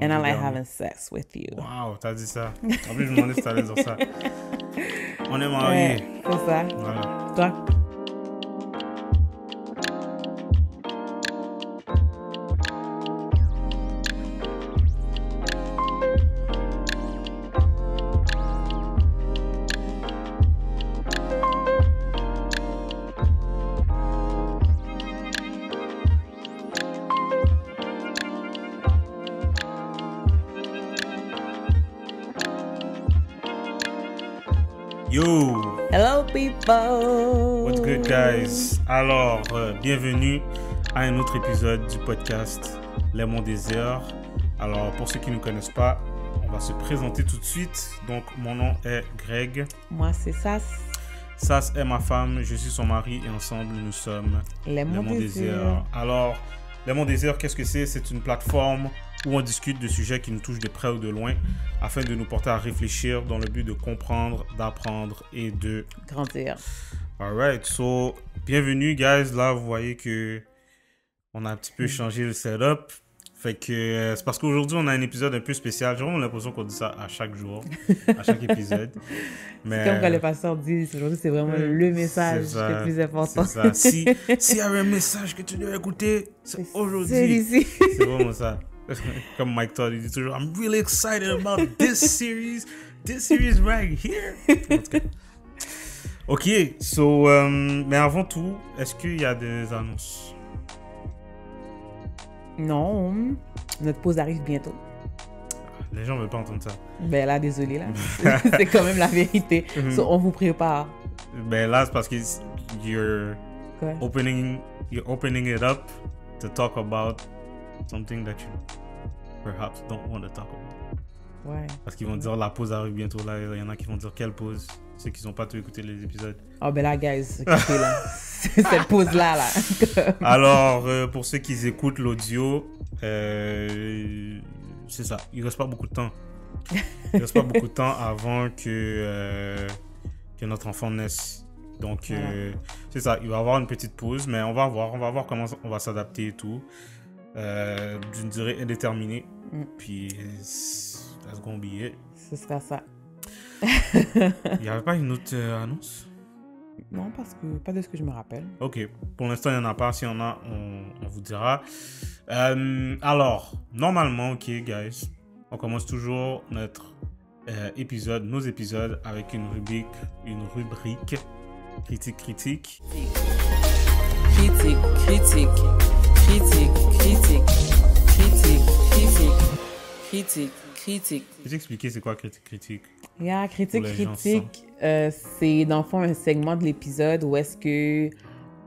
and I like having sex with you. Wow, t'as dit ça. En plus, je On est mariés. Alors, euh, bienvenue à un autre épisode du podcast Les Monts Alors, pour ceux qui ne nous connaissent pas, on va se présenter tout de suite. Donc, mon nom est Greg. Moi, c'est Sas. Sas est ma femme, je suis son mari et ensemble, nous sommes Les Mondes Alors, Les Monts Heures, qu'est-ce que c'est? C'est une plateforme où on discute de sujets qui nous touchent de près ou de loin afin de nous porter à réfléchir dans le but de comprendre, d'apprendre et de grandir. Alright, so bienvenue guys. Là, vous voyez que on a un petit peu mm. changé le setup. Fait euh, c'est parce qu'aujourd'hui on a un épisode un peu spécial. J'ai vraiment l'impression qu'on dit ça à chaque jour, à chaque épisode. Mais comme quand euh, les pasteurs disent aujourd'hui, c'est vraiment mm, le message le plus important. Ça. Si s'il y a un message que tu devais écouter, c'est aujourd'hui. C'est vraiment ça. comme Mike Todd, il dit toujours I'm really excited about this series, this series right here. En tout Ok, so, um, mais avant tout, est-ce qu'il y a des annonces Non, notre pause arrive bientôt. Ah, les gens ne veulent pas entendre ça. Ben là, désolé, là. c'est quand même la vérité. Mhm. on vous prépare. Ben là, c'est parce que vous opening, you're opening it up to talk about something that you perhaps don't want to talk about. Ouais. Parce qu'ils vont dire la pause arrive bientôt là. Il y en a qui vont dire quelle pause ceux qui n'ont pas tout écouté les épisodes. Oh, ben là, guys, cette pause-là. Alors, euh, pour ceux qui écoutent l'audio, euh, c'est ça. Il reste pas beaucoup de temps. Il reste pas beaucoup de temps avant que, euh, que notre enfant naisse. Donc, c'est ça. Il va avoir une petite pause, mais on va voir. On va voir comment on va s'adapter et tout. D'une durée indéterminée. Mm. Puis, that's gonna be it. Ce sera ça. Il n'y avait pas une autre euh, annonce Non, parce que pas de ce que je me rappelle. Ok, pour l'instant, il n'y en a pas. S'il y en a, on, vous dira. Euh, alors, normalement, ok, guys, on commence toujours notre euh, épisode, nos épisodes, avec une rubrique, une rubrique critique, critique. Critique, critique, critique, critique, critique, critique, critique. Critique. Peux-tu expliquer c'est quoi critique critique? Yeah, critique critique, euh, c'est dans le fond un segment de l'épisode où est-ce que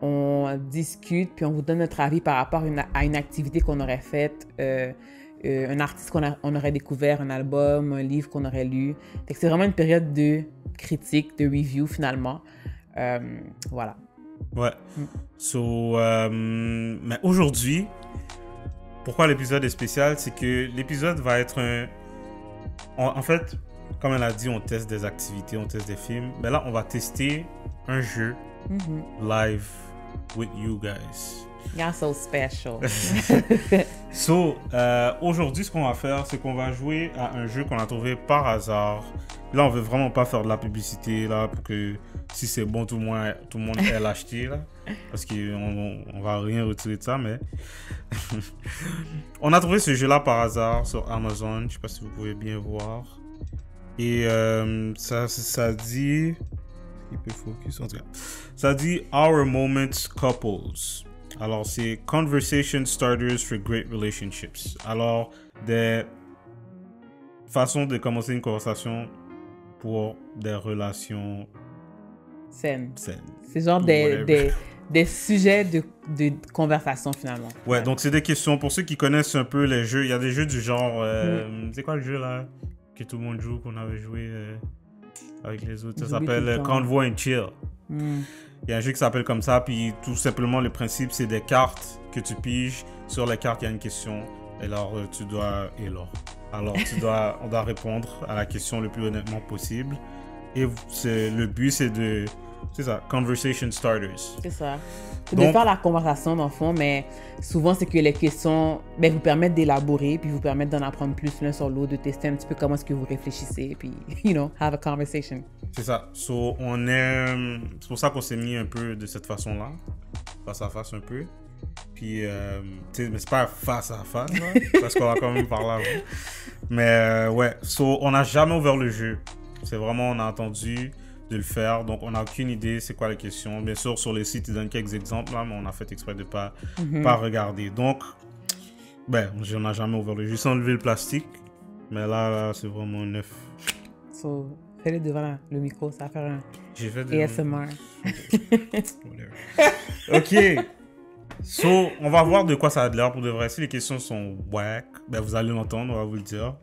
on discute puis on vous donne notre avis par rapport à une activité qu'on aurait faite, euh, euh, un artiste qu'on on aurait découvert, un album, un livre qu'on aurait lu. c'est vraiment une période de critique, de review finalement. voilà. Ouais. Mm. So, mais aujourd'hui, pourquoi l'épisode est spécial, c'est que l'épisode va être un, en fait, comme elle a dit, on teste des activités, on teste des films. Mais ben là, on va tester un jeu mm-hmm. live with you guys. Y'all so special. so, euh, aujourd'hui, ce qu'on va faire, c'est qu'on va jouer à un jeu qu'on a trouvé par hasard. Là, on veut vraiment pas faire de la publicité, là, pour que si c'est bon, tout le monde, tout le monde là. Parce qu'on on va rien retirer de ça, mais. on a trouvé ce jeu-là par hasard sur Amazon. Je sais pas si vous pouvez bien voir. Et euh, ça, ça dit. Il peut focus, Ça dit Our Moments Couples. Alors, c'est Conversation Starters for Great Relationships. Alors, des façons de commencer une conversation pour des relations saines. C'est genre des, des, des, sujets de, de, conversation finalement. Ouais, donc c'est des questions. Pour ceux qui connaissent un peu les jeux, il y a des jeux du genre. Euh, mm-hmm. C'est quoi le jeu là que tout le monde joue, qu'on avait joué euh, avec les autres Ça s'appelle euh, Convoy and Chill. Mm. Il y a un jeu qui s'appelle comme ça, puis tout simplement le principe c'est des cartes que tu piges. Sur les cartes, il y a une question. Et alors euh, tu dois. Et alors, alors tu dois, on doit répondre à la question le plus honnêtement possible. Et le but c'est de c'est ça, conversation starters. C'est ça. C'est de faire la conversation, dans le fond, mais souvent, c'est que les questions ben, vous permettent d'élaborer, puis vous permettent d'en apprendre plus l'un sur l'autre, de tester un petit peu comment est-ce que vous réfléchissez, puis, you know, have a conversation. C'est ça. So, on est... Euh, c'est pour ça qu'on s'est mis un peu de cette façon-là, face à face un peu. Puis, euh, tu sais, mais c'est pas face à face, parce qu'on va quand même parler avant. Mais, euh, ouais, so, on n'a jamais ouvert le jeu. C'est vraiment, on a entendu de le faire. Donc, on n'a aucune idée c'est quoi les question. Bien sûr, sur les sites, ils donnent quelques exemples, là, hein, mais on a fait exprès de ne pas, mhm. pas regarder. Donc, ben, je ai jamais ouvert. J'ai juste enlevé le plastique, mais là, c'est vraiment neuf. So, fais-le devant le micro, ça va faire un J'ai fait de... ASMR. ok. So, on va voir de quoi ça a l'air pour de vrai. Si les questions sont whack, ben, vous allez l'entendre, on va vous le dire.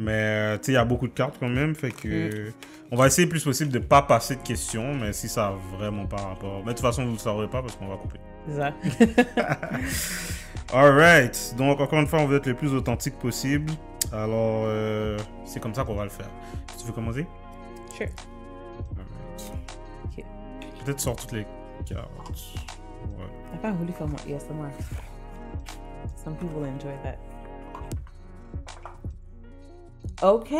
Mais euh, il y a beaucoup de cartes quand même, fait que mm. on va essayer le plus possible de ne pas passer de questions, mais si ça n'a vraiment pas rapport. Mais de toute façon, vous ne le saurez pas parce qu'on va couper. Exact. Alright, donc encore une fois, on veut être le plus authentique possible. Alors, euh, c'est comme ça qu'on va le faire. Tu veux commencer Sure. Peut-être sort toutes les cartes. Ouais. I can't really ça Certaines Some people enjoy that. Ok,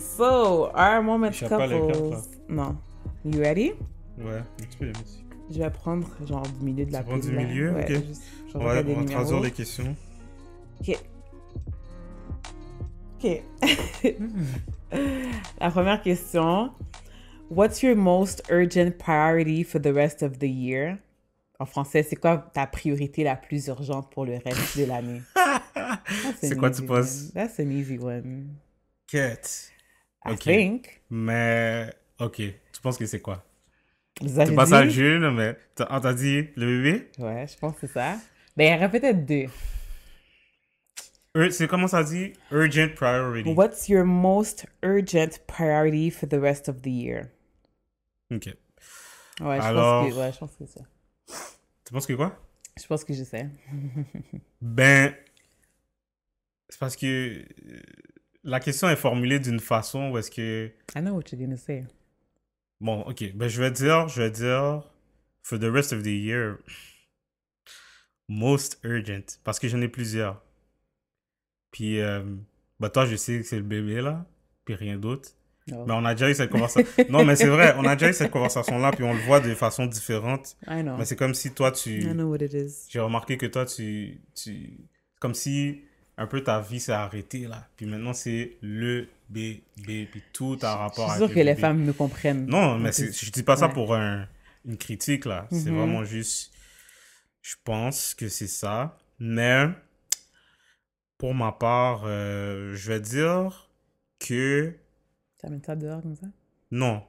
so our moment couples. Non. You ready? Ouais, tu peux les mettre. Je vais prendre genre du milieu de la prendre Du milieu, ouais, ok. Juste, ouais, on va traduire les questions. Ok. Ok. la première question. What's your most urgent priority for the rest of the year? En français, c'est quoi ta priorité la plus urgente pour le reste de l'année? c'est quoi tu penses? That's an easy one. Quête. I think. Mais, ok. Tu penses que c'est quoi? T'es pas ça le mais t'as entendu dit le bébé? Ouais, je pense que c'est ça. Ben, il y en aurait peut-être deux. C'est comment ça dit? Urgent priority. What's your most urgent priority for the rest of the year? Ok. ouais, je pense que c'est ça. Tu penses que quoi? Je pense que je sais. ben, c'est parce que euh, la question est formulée d'une façon où est-ce que. I know what you're say. Bon, ok. Ben, je vais dire, je vais dire, for the rest of the year, most urgent. Parce que j'en ai plusieurs. Puis, euh, ben, toi, je sais que c'est le bébé, là. Puis rien d'autre. Mais oh. ben, on a déjà eu cette conversation. non, mais c'est vrai, on a déjà eu cette conversation-là, puis on le voit de façon différente. Mais c'est comme si toi, tu. J'ai remarqué que toi, tu. tu... Comme si un peu ta vie s'est arrêtée là. Puis maintenant, c'est le bébé, puis tout un rapport avec. C'est sûr que les femmes ne comprennent. Non, mais je dis pas ça pour une critique là. C'est mhm. vraiment juste. Je pense que c'est ça. Mais pour ma part, euh, je vais dire que. Tu mis ça dehors comme ça? Non.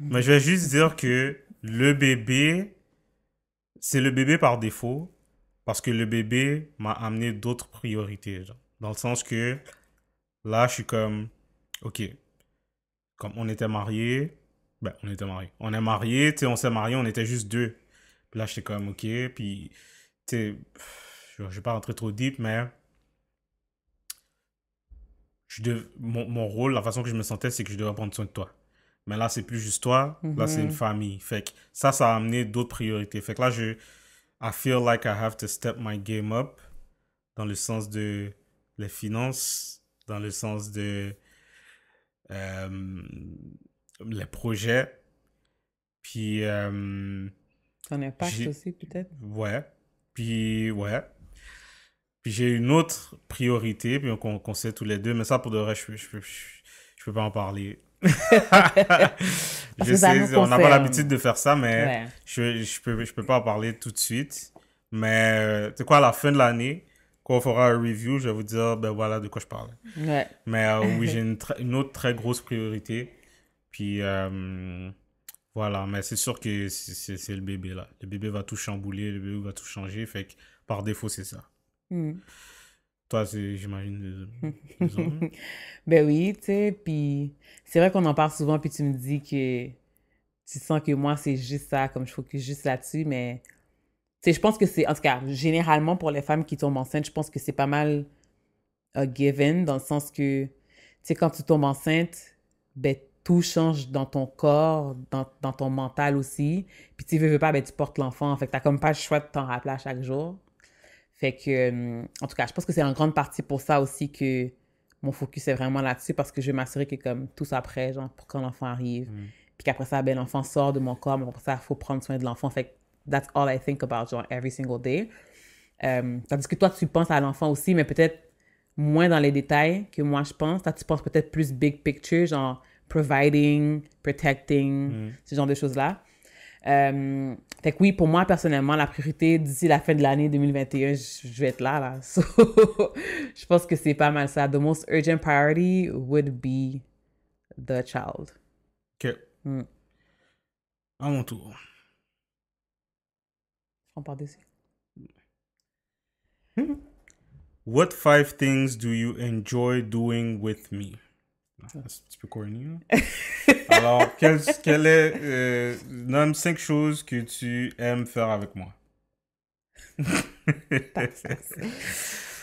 Mhm. Mais je vais juste dire que le bébé, c'est le bébé par défaut parce que le bébé m'a amené d'autres priorités. Genre. Dans le sens que là, je suis comme, ok, comme on était mariés, ben, on était mariés. On est mariés, tu on s'est mariés, on était juste deux. Puis là, j'étais comme, ok, puis, tu sais, je vais pas rentrer trop deep, mais je de, mon, mon, rôle, la façon que je me sentais, c'est que je devais prendre soin de toi. Mais là, c'est plus juste toi, là, c'est une mhm. famille. Fait que ça, ça a amené d'autres priorités. Fait que là, je, I feel like I have to step my game up dans le sens de les finances, dans le sens de euh, les projets. Puis. Euh, Ton impact aussi, peut-être. Ouais. Puis, ouais. Puis j'ai une autre priorité, puis qu'on sait tous les deux, mais ça pour de vrai, je, je, je peux pas en parler. je sais, on n'a pas l'habitude de faire ça, mais je, je, peux, je peux pas en parler tout de suite. Mais euh, c'est quoi, à la fin de l'année, quand on fera un review, je vais vous dire, ben voilà de quoi je parle. Ouais. Mais euh, oui, j'ai une, une, autre très grosse priorité. Puis euh, voilà, mais c'est sûr que c'est le bébé là. Le bébé va tout chambouler, le bébé va tout changer. Fait que par défaut, c'est ça. Hmm. Toi, j'imagine, des, hein? ben oui, tu sais, puis c'est vrai qu'on en parle souvent, puis tu me dis que tu sens que moi, c'est juste ça, comme je focus juste là-dessus, mais tu sais, je pense que c'est, en tout cas, généralement pour les femmes qui tombent enceintes, je pense que c'est pas mal a given, dans le sens que, tu sais, quand tu tombes enceinte, ben, tout change dans ton corps, dans, dans ton mental aussi. Puis tu veux, veux pas, ben, tu portes l'enfant. Fait que t'as comme pas le choix de t'en rappeler à chaque jour. Fait que, hum, en tout cas, je pense que c'est en grande partie pour ça aussi que mon focus est vraiment là-dessus parce que je vais m'assurer que comme tout ça après, genre pour quand l'enfant arrive, mm. puis qu'après ça, ben l'enfant sort de mon corps, mais après ça, il faut prendre soin de l'enfant. Fait que that's all I think about, genre every single day. Hum, tandis que toi, tu penses à l'enfant aussi, mais peut-être moins dans les détails que moi je pense. Toi, tu penses peut-être plus big picture, genre providing, protecting, mm. ce genre de choses-là. Hum, oui, pour moi, personnellement, la priorité d'ici la fin de l'année 2021, je vais être là, je pense que c'est pas mal ça. The most urgent priority would be the child. OK. Hmm. À mon tour. On part de What five things do you enjoy doing with me? C'est un petit peu corny. Alors, quelle quel est. Euh, nomme cinq choses que tu aimes faire avec moi.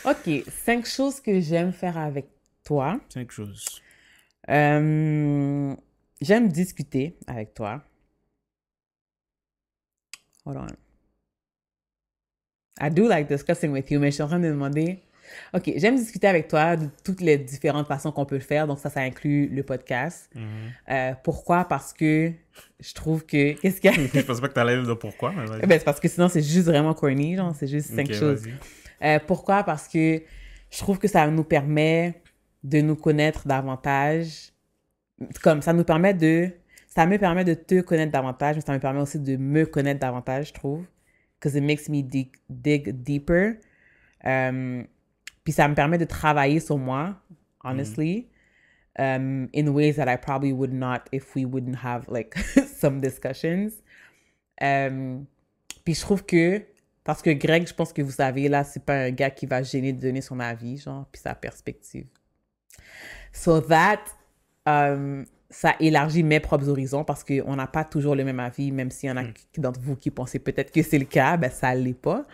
ok, cinq choses que j'aime faire avec toi. Cinq choses. Euh, j'aime discuter avec toi. Hold on. I do like discussing with you, mais je suis en train de demander OK, j'aime discuter avec toi de toutes les différentes façons qu'on peut le faire. Donc, ça, ça inclut le podcast. Mhm. Euh, pourquoi? Parce que je trouve que. Qu'est-ce qu'il y a? je pense pas que t'allais de pourquoi, mais eh ben, c'est parce que sinon, c'est juste vraiment corny, genre, c'est juste cinq choses. Euh, pourquoi? Parce que je trouve que ça nous permet de nous connaître davantage. Comme ça nous permet de. Ça me permet de te connaître davantage, mais ça me permet aussi de me connaître davantage, je trouve. Because it makes me dig, deeper. Euh, puis ça me permet de travailler sur moi, honestly, um, in ways that I probably would not if we wouldn't have like some discussions. Um, puis je trouve que, parce que Greg, je pense que vous savez, là, c'est pas un gars qui va gêner de donner son avis, genre, puis sa perspective. So that, um, ça élargit mes propres horizons parce qu'on n'a pas toujours le même avis, même s'il y en a mm. d'entre vous qui pensez peut-être que c'est le cas, ben ça l'est pas.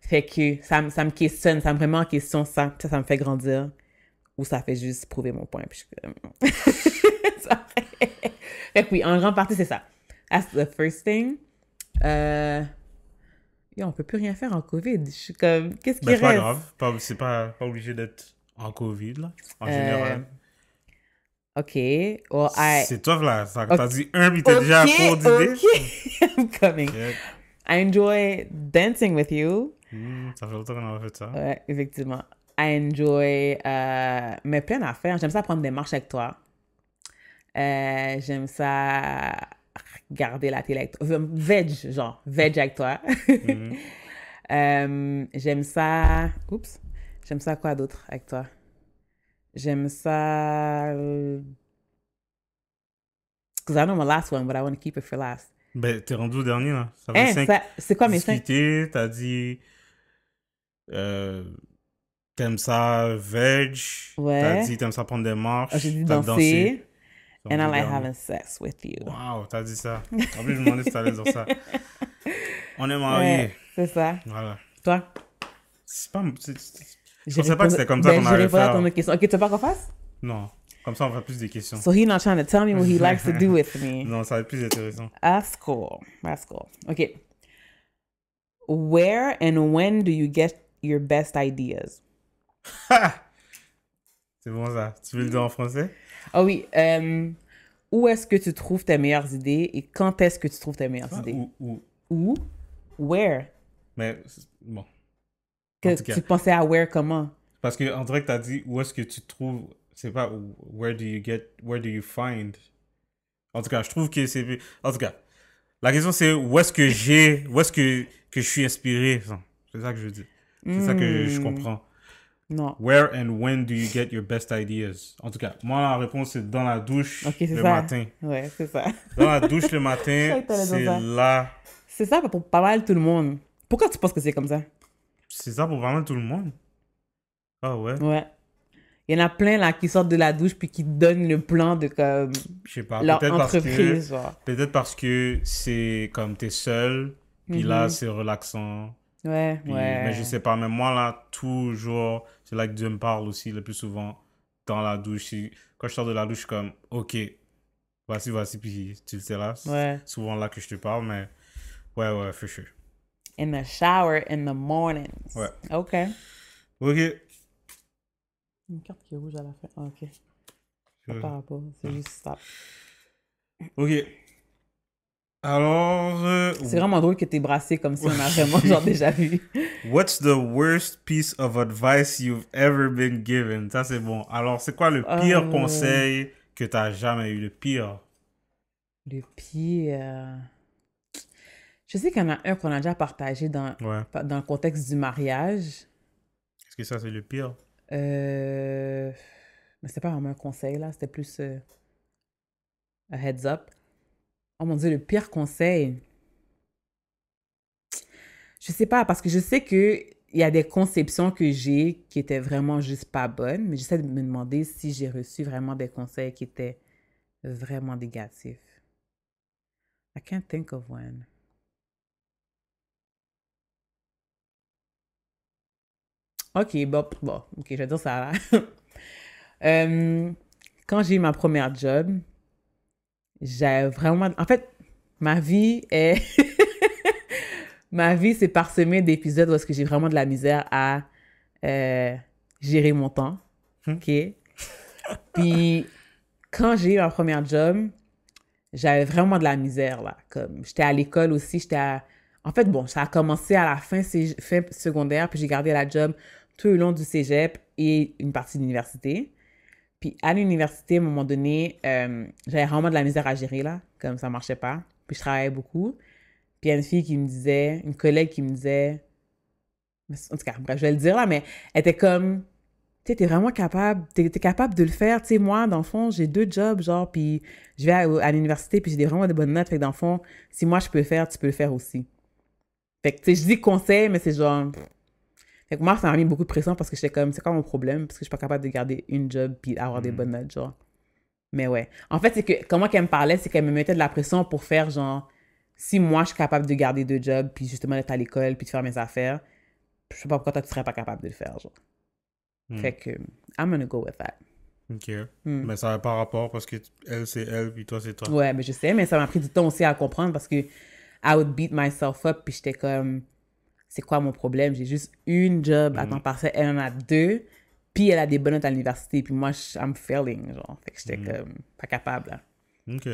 Fait que ça, me questionne, ça me remet en question ça. Ça, me fait grandir. Ou ça fait juste prouver mon point. Puis je... fait que oui, en grande partie, c'est ça. That's the first thing. Euh... ne on peut plus rien faire en COVID. Je suis comme, qu'est-ce qui reste? Ben, c'est pas grave. C'est pas, pas obligé d'être en COVID, là, en général. Euh, OK. C'est toi, là. tu as dit un, mais t'es okay, déjà à court d'idées. Okay. I'm coming. I enjoy dancing with you. Hmm, ça fait longtemps qu'on a fait ça. Ouais, effectivement. I enjoy euh, mes plein d'affaires. J'aime ça prendre des marches avec toi. Euh, j'aime ça regarder la télé avec toi. Veg, genre, veg avec toi. Hmm. Euh, j'aime ça. Oups. J'aime ça quoi d'autre avec toi? J'aime ça. Because euh, I know my last one, but I want to keep it for last. Ben, t'es rendu au dernier, là. Ça fait hein, cinq... C'est quoi mes discuter, cinq? t'as dit euh, t'aimes ça veg Ouais. T'as dit t'aimes ça prendre des marches. Ah, t'as dit danser. And I like having sex with you. Wow, t'as dit ça. En plus, je me demandais si t'allais dire ça. On est mariés. c'est ça. Voilà. Toi? C'est pas... Je pensais pas que c'était comme ça ben, qu'on allait faire. Je ton question. Ok, tu veux pas qu'on fasse? Non. Comme ça, on fera plus des questions. So he's not trying to tell me what he likes to do with me. Non, ça va être plus intéressant. That's cool. That's cool. OK. Where and when do you get your best ideas. C'est bon ça. Tu veux le dire en français? Ah oui. Euh, où est-ce que tu trouves tes meilleures idées et quand est-ce que tu trouves tes meilleures ah, idées? Où, où? Where? Mais bon. Que, tu pensais à where comment? Parce que en direct, tu as dit où est-ce que tu trouves. C'est pas where do you get, where do you find. En tout cas, je trouve que c'est. En tout cas, la question c'est où est-ce que j'ai, où est-ce que, que je suis inspiré. C'est ça que je veux dire. C'est ça que je, hmm. comprends. Non. Where and when do you get your best ideas? En tout cas, moi, la réponse, c'est dans la douche le matin. Ouais, c'est ça. Dans la douche le matin, c'est là. C'est ça pour pas mal tout le monde. Pourquoi tu penses que c'est comme ça? C'est ça pour pas mal tout le monde. Ah ouais? Ouais. Il y en a plein là qui sortent de la douche puis qui donnent le plan de comme. Je sais pas, peut-être parce que. c'est comme t'es seul, puis là mm-hmm. c'est relaxant, Ouais, ouais. Mais je sais pas, mais moi là, toujours, c'est là que Dieu me parle aussi le plus souvent dans la douche. Quand je sors de la douche, comme, ok, voici, voici, puis tu le sais là. Ouais. Souvent là que je te parle, mais ouais, ouais, for sure. In the shower, in the mornings. Ouais. Ok. Ok. Une carte qui est rouge à la fin. Ah, ok. je... pas, c'est ah. juste Ok. Alors. Euh, c'est vraiment drôle que es brassé comme si on a vraiment déjà vu. What's the worst piece of advice you've ever been given? Ça, c'est bon. Alors, c'est quoi le pire euh. conseil que t'as jamais eu? Le pire? Le pire. Je sais qu'il y en a un qu'on a déjà partagé dans, dans le contexte du mariage. Est-ce que ça, c'est le pire? Euh... Mais c'était pas vraiment un conseil, là. C'était plus. Euh, un heads up. Oh mon Dieu, le pire conseil. Je sais pas, parce que je sais que il y a des conceptions que j'ai qui étaient vraiment juste pas bonnes, mais j'essaie de me demander si j'ai reçu vraiment des conseils qui étaient vraiment négatifs. I can't think of one. OK, bon, bon OK, je vais dire ça euh, quand j'ai eu ma première job, j'avais vraiment... En fait, ma vie est... ma vie, c'est parsemée d'épisodes où est-ce que j'ai vraiment de la misère à euh, gérer mon temps. Hmm? OK? Puis, quand j'ai eu ma première job, j'avais vraiment de la misère, là. Comme, j'étais à l'école aussi, j'étais En fait, bon, ça a commencé à la fin, fin secondaire, puis j'ai gardé la job tout le long du cégep et une partie de l'université. Puis à l'université, à un moment donné, euh, j'avais vraiment de la misère à gérer, là, comme ça marchait pas. Puis je travaillais beaucoup. Puis il y a une fille qui me disait, une collègue qui me disait, en tout cas, bref, je vais le dire là, mais elle était comme, tu sais, t'es vraiment capable, t'es capable de le faire. Tu sais, moi, dans le fond, j'ai deux jobs, genre, puis je vais à, l'université, puis j'ai vraiment de bonnes notes. Fait dans le fond, si moi je peux faire, tu peux le faire aussi. Fait que, tu sais, je dis conseil, mais c'est genre, fait que moi, ça m'a mis beaucoup de pression parce que j'étais comme, c'est quoi mon problème? Parce que je suis pas capable de garder une job puis avoir des mm. bonnes notes, genre. Mais ouais. En fait, c'est que comment qu'elle me parlait, c'est qu'elle me mettait de la pression pour faire genre, si moi je suis capable de garder deux jobs, puis justement d'être à l'école, puis de faire mes affaires, je sais pas pourquoi toi tu serais pas capable de le faire, genre. Mm. Fait que, I'm gonna go with that. Ok. Mm. Mais ça n'a pas rapport parce que elle, c'est elle, puis toi, c'est toi. Ouais, mais je sais, mais ça m'a pris du temps aussi à comprendre parce que I would beat myself up, puis j'étais comme, c'est quoi mon problème? J'ai juste une job à mhm. temps partiel, elle en a deux, puis elle a des bonnes notes à l'université, puis moi, je, I'm failing, genre. Fait que j'étais mhm. comme pas capable. Hein. OK.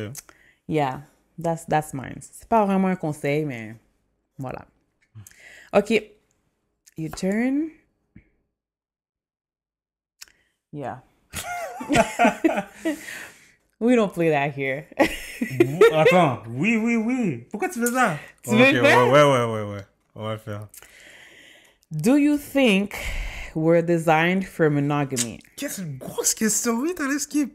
Yeah, that's, that's mine. C'est pas vraiment un conseil, mais voilà. OK. your turn. Yeah. We don't play that here. Mhm. Attends, oui, oui, oui. Pourquoi tu fais ça? Tu okay, veux ouais, ouais, ouais, ouais, ouais. On va le faire. Do you think we're designed for monogamy? Qu'est-ce une grosse question, oui, t'as l'esquive.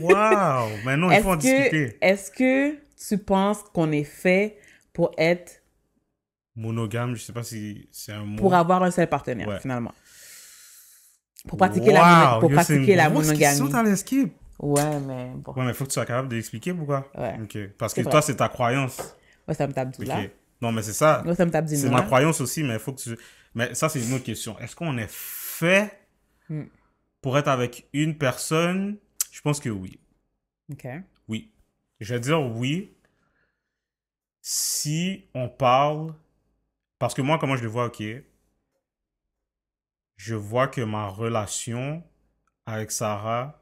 Wow, maintenant il faut en que, discuter. Est-ce que tu penses qu'on est fait pour être monogame, je sais pas si c'est un mot. Pour avoir un seul partenaire finalement. Pour pratiquer wow, la pour pratiquer la monogamie. Ouais, mais bon. Ouais, mais faut que tu sois capable d'expliquer pourquoi. Ouais. Parce que toi c'est ta croyance. Ouais, ça me tape tout là. Non, mais c'est ça. C'est ma hein. croyance aussi, mais il faut que Mais ça, c'est une autre question. Est-ce qu'on est fait hmm. pour être avec une personne Je pense que oui. OK. Oui. Je vais dire oui si on parle... Parce que moi, comment je le vois, OK, je vois que ma relation avec Sarah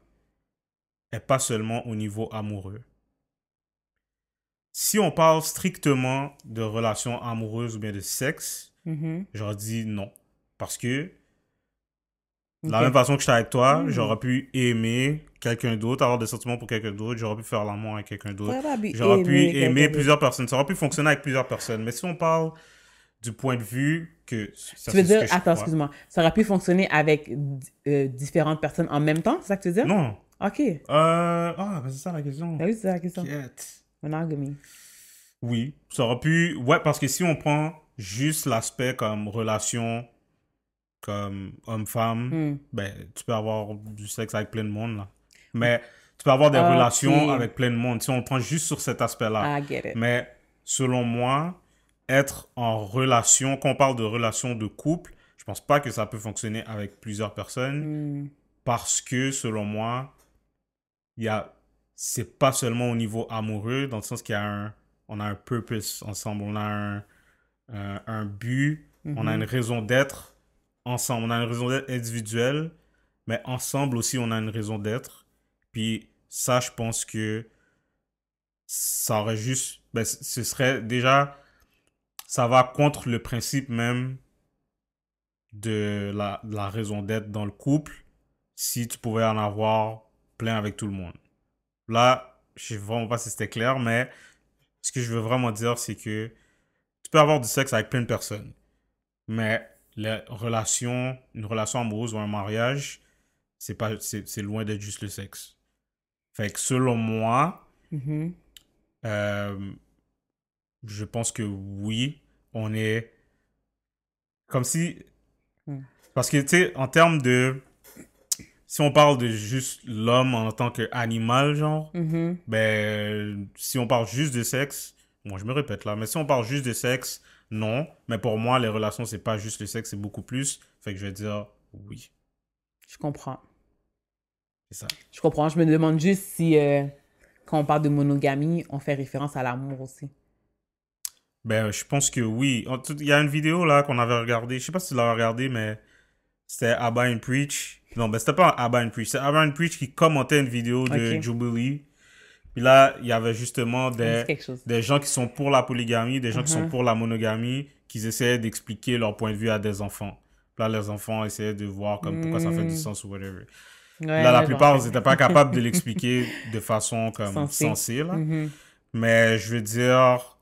est pas seulement au niveau amoureux. Si on parle strictement de relations amoureuses ou bien de sexe, mm-hmm. j'aurais dit non. Parce que, de la même façon que suis avec toi, mm. j'aurais pu aimer quelqu'un d'autre, avoir des sentiments pour quelqu'un d'autre, j'aurais pu faire l'amour avec quelqu'un d'autre, j'aurais pu aimer, plusieurs personnes, ça aurait pu fonctionner avec plusieurs personnes. Mais si on parle du point de vue que Tu veux dire, attends, excuse-moi, ça aurait pu fonctionner avec euh, différentes personnes en même temps, c'est ça que tu veux dire? Non. Ok. Euh, ah, ben, c'est ça la question. Ah oui, c'est ça la question. Oui, ça aurait pu. Ouais, parce que si on prend juste l'aspect comme relation, comme homme-femme, hmm. ben, tu peux avoir du sexe avec plein de monde, là. Mais tu peux avoir des relations avec plein de monde si on prend juste sur cet aspect-là. Ah, Mais selon moi, être en relation, quand on parle de relation de couple, je pense pas que ça peut fonctionner avec plusieurs personnes hmm. parce que selon moi, il y a c'est pas seulement au niveau amoureux, dans le sens qu'il a un, on a un purpose ensemble, on a un, euh, but, on a mhm. une raison d'être ensemble, on a une raison d'être individuelle, mais ensemble aussi on a une raison d'être. Puis ça, je pense que ça aurait juste, ben, ce serait déjà, ça va contre le principe même de la raison d'être dans le couple si tu pouvais en avoir plein avec tout le monde. Là, je sais vraiment pas si c'était clair, mais ce que je veux vraiment dire, c'est que tu peux avoir du sexe avec plein de personnes, mais la relation, une relation amoureuse ou un mariage, c'est pas, c'est loin d'être juste le sexe. Fait que selon moi, mm-hmm. euh, je pense que oui, on est comme si, mm. parce que tu sais, en termes de si on parle de juste l'homme en tant qu'animal, genre, mm-hmm. ben, si on parle juste de sexe, moi je me répète là, mais si on parle juste de sexe, non. Mais pour moi, les relations, c'est pas juste le sexe, c'est beaucoup plus. Fait que je vais dire oui. Je comprends. C'est ça. Je comprends. Je me demande juste si, euh, quand on parle de monogamie, on fait référence à l'amour aussi. Ben, je pense que oui. Il y a une vidéo là qu'on avait regardée, je sais pas si tu l'as regardée, mais c'était Abba and Preach non, ben c'était pas Abba and Preach. C'est Abba Preach qui commentait une vidéo de Jubilee. là, il y avait justement des, gens qui sont pour la polygamie, des gens qui sont uh-huh. pour la monogamie, qui essayaient d'expliquer leur point de vue à des enfants. Là, les enfants essayaient de voir comme pourquoi ça fait du hmm. sens ou whatever. là, la plupart, ils n'étaient pas capables de l'expliquer de façon comme sensée. Mm-hmm. Mais je veux dire...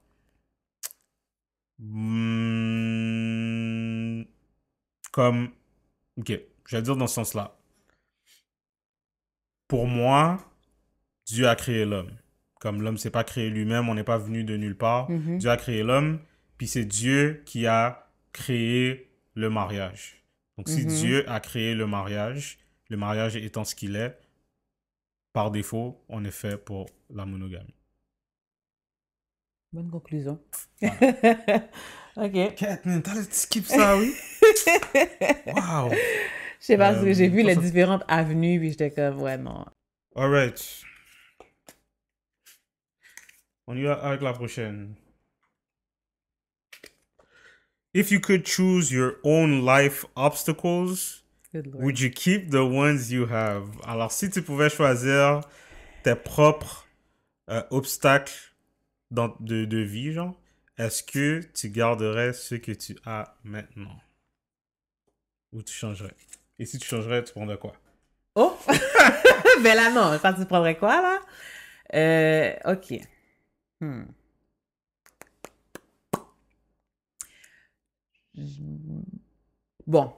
Hmm, comme... Ok. Je vais dire dans ce sens-là. Pour moi, Dieu a créé l'homme. Comme l'homme s'est pas créé lui-même, on n'est pas venu de nulle part. Mhm. Dieu a créé l'homme, puis c'est Dieu qui a créé le mariage. Donc si mhm. Dieu a créé le mariage, le mariage étant ce qu'il est, par défaut, on est fait pour la monogamie. Bonne conclusion. Voilà. ok. Catherine, le skip ça, oui? Waouh! Je sais pas, euh, j'ai vu les différentes avenues, puis j'étais comme, ouais, non. right. On y va avec la prochaine. If you could choose your own life obstacles, would you keep the ones you have? Alors, si tu pouvais choisir tes propres euh, obstacles dans, de, de vie, genre, est-ce que tu garderais ce que tu as maintenant? Ou tu changerais? Et si tu changerais, tu prendrais quoi? Oh! ben là, non. Ça, tu prendrais quoi, là? Euh, OK. Hmm. Bon.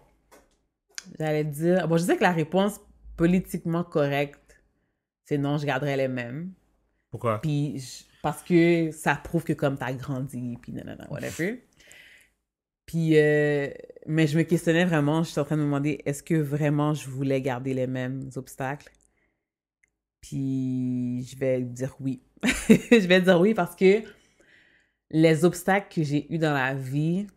J'allais dire... Bon, je sais que la réponse politiquement correcte, c'est non, je garderais les mêmes. Pourquoi? Puis, parce que ça prouve que comme t'as grandi, puis nanana, whatever. Puis, euh, mais je me questionnais vraiment, je suis en train de me demander, est-ce que vraiment je voulais garder les mêmes obstacles? Puis, je vais dire oui. je vais dire oui parce que les obstacles que j'ai eus dans la vie,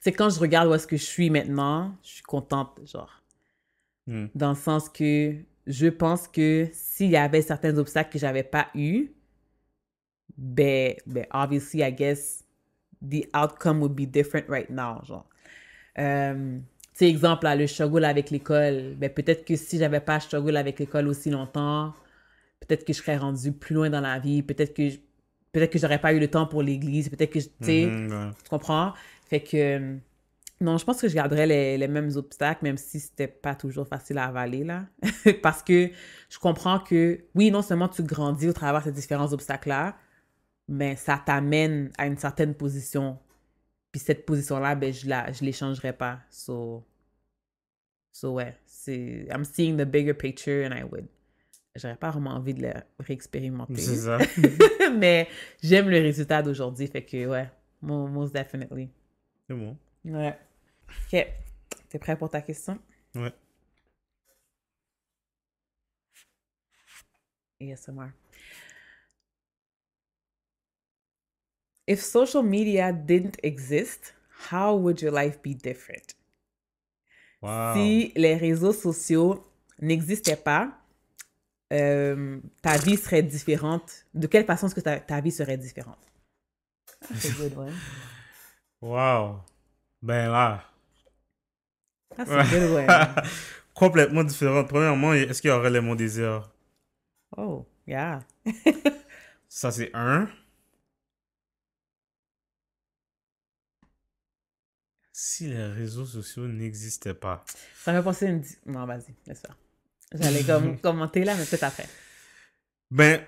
c'est quand je regarde où est-ce que je suis maintenant, je suis contente, genre. Hmm. Dans le sens que je pense que s'il y avait certains obstacles que j'avais pas eu, ben, ben, obviously, I guess, the outcome would be different right now, euh, tu sais, exemple, là, le struggle avec l'école. Ben, peut-être que si j'avais pas struggle avec l'école aussi longtemps, peut-être que je serais rendu plus loin dans la vie, peut-être que je, peut-être que j'aurais pas eu le temps pour l'église, peut-être que, tu mm-hmm, tu comprends? Fait que, euh, non, je pense que je garderais les, mêmes obstacles, même si c'était pas toujours facile à avaler, là. Parce que je comprends que, oui, non seulement tu grandis au travers de ces différents obstacles-là, mais ça t'amène à une certaine position. Puis cette position-là, ben, je la, je l'échangerai pas. So, so ouais, c'est, I'm seeing the bigger picture and I would. J'aurais pas vraiment envie de la réexpérimenter. C'est ça. Mais j'aime le résultat d'aujourd'hui, fait que ouais, most definitely. C'est bon. Ouais. Ok. T'es prêt pour ta question? Ouais. ASMR. social media Si les réseaux sociaux n'existaient pas, euh, ta vie serait différente. De quelle façon est-ce que ta, ta, vie serait différente? Ah, c'est Wow. Ben là. Ah, c'est good, ouais. Complètement différente. Premièrement, est-ce qu'il y aurait les des désir? Oh, yeah. Ça, c'est un. si les réseaux sociaux n'existaient pas. Ça m'a pensé une... Non, vas-y, laisse ça. J'allais commenter là, mais peut-être après. Ben,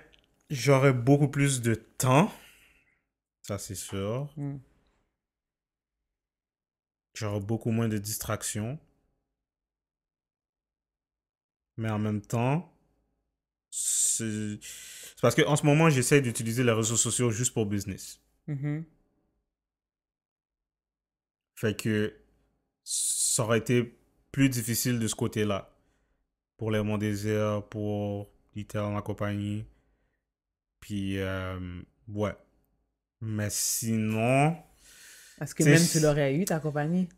j'aurais beaucoup plus de temps. Ça, c'est sûr. Hmm. J'aurais beaucoup moins de distractions. Mais en même temps, c'est parce qu'en ce moment, j'essaie d'utiliser les réseaux sociaux juste pour business. Mm-hmm. Fait que ça aurait été plus difficile de ce côté-là. Pour les mont Désir, pour Littéral la compagnie. Puis, euh, ouais. Mais sinon. est que même tu l'aurais eu, ta compagnie?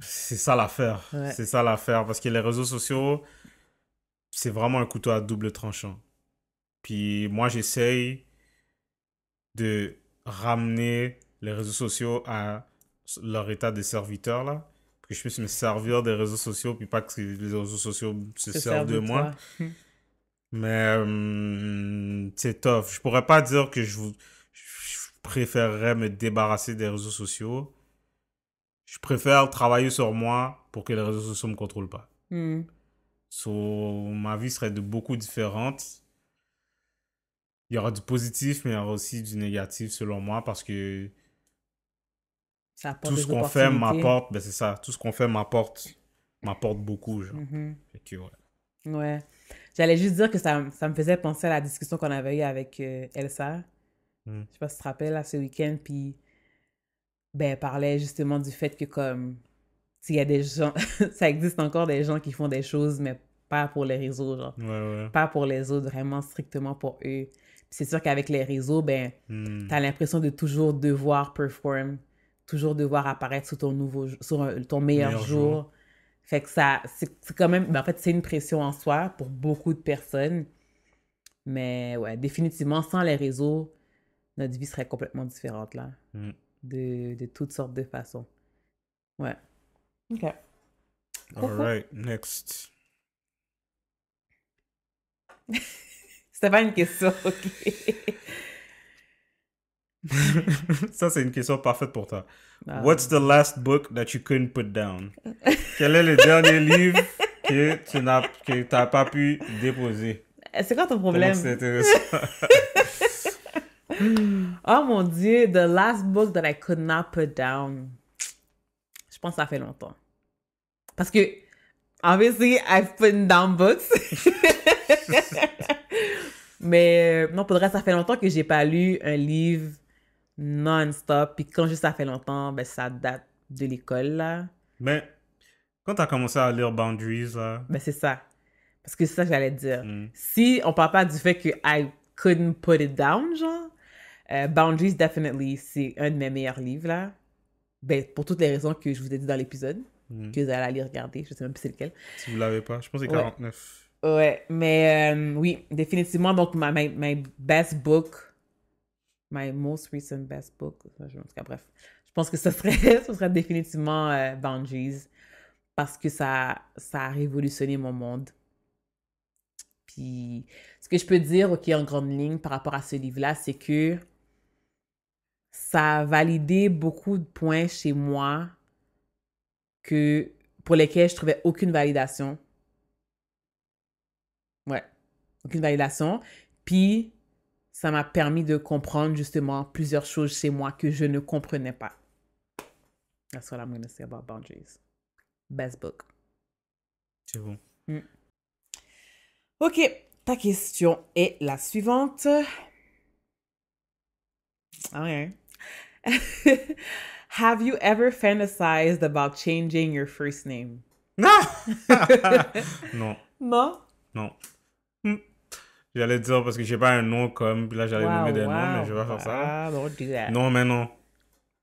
C'est ça l'affaire. C'est ça l'affaire. Parce que les réseaux sociaux, c'est vraiment un couteau à double tranchant. Puis moi, j'essaye de ramener les réseaux sociaux à leur état de serviteur là que je puisse me servir des réseaux sociaux puis pas que les réseaux sociaux se, servent de, moi hmm. mais euh, c'est tough je pourrais pas dire que je, préférerais me débarrasser des réseaux sociaux je préfère travailler sur moi pour que les réseaux sociaux me contrôlent pas hmm. so, ma vie serait de beaucoup différente il y aura du positif mais il y aura aussi du négatif selon moi parce que tout ce qu'on fait m'apporte, ben c'est ça, tout ce qu'on fait m'apporte m'apporte beaucoup. Genre. Mm-hmm. ouais. J'allais juste dire que ça, ça, me faisait penser à la discussion qu'on avait eue avec euh, Elsa. Mm. Je sais pas si tu te rappelles, là, ce week-end, puis ben, elle parlait justement du fait que comme s'il y a des gens, ça existe encore des gens qui font des choses, mais pas pour les réseaux, genre. Pas pour les autres, vraiment strictement pour eux. c'est sûr qu'avec les réseaux, ben, mm. t'as l'impression de toujours devoir perform toujours devoir apparaître sur ton, nouveau, sur euh, ton meilleur, jour. Fait que ça, c'est quand même, ben, en fait, c'est une pression en soi pour beaucoup de personnes. Mais ouais, définitivement, sans les réseaux, notre vie serait complètement différente là, mm. de, de, toutes sortes de façons. Ouais. OK. All right, next. C'était pas une question, OK. Ça, c'est une question parfaite pour toi. Ah. What's the last book that you couldn't put down? Quel est le dernier livre que tu n'as pas pu déposer? Euh, c'est quoi ton problème? C'est intéressant. oh mon dieu, the last book that I could not put down. Je pense que ça fait longtemps. Parce que, obviously, I've put down books. Mais euh, non, pour le ça fait longtemps que j'ai pas lu un livre non-stop. Puis quand juste ça fait longtemps, ben, ça date de l'école, là. Mais quand t'as commencé à lire Boundaries, là... Ben, c'est ça. Parce que c'est ça que j'allais dire. Mm. Si on parle pas du fait que I couldn't put it down, genre, euh, Boundaries, definitely, c'est un de mes meilleurs livres, là. Ben, pour toutes les raisons que je vous ai dit dans l'épisode, mm. que vous allez aller regarder, je sais même plus c'est lequel. Si vous l'avez pas, je pense que c'est 49. Ouais, mais euh, oui, définitivement, donc, my, best book my most recent best book. En tout cas, bref, je pense que ce serait, ce serait définitivement euh, parce que ça, ça a révolutionné mon monde. Puis, ce que je peux dire, OK, en grande ligne par rapport à ce livre-là, c'est que ça a validé beaucoup de points chez moi que, pour lesquels je trouvais aucune validation. Ouais, aucune validation. Puis, ça m'a permis de comprendre justement plusieurs choses chez moi que je ne comprenais pas. That's what I'm going to say about boundaries. Best book. C'est bon. Hmm. Ok, ta question est la suivante. Ok. Have you ever fantasized about changing your first name? Ah! non. Non? Non. Hmm. J'allais dire parce que j'ai pas un nom comme, puis là j'allais me nommer des noms, mais je vais pas faire ça. Ah, non, mais non.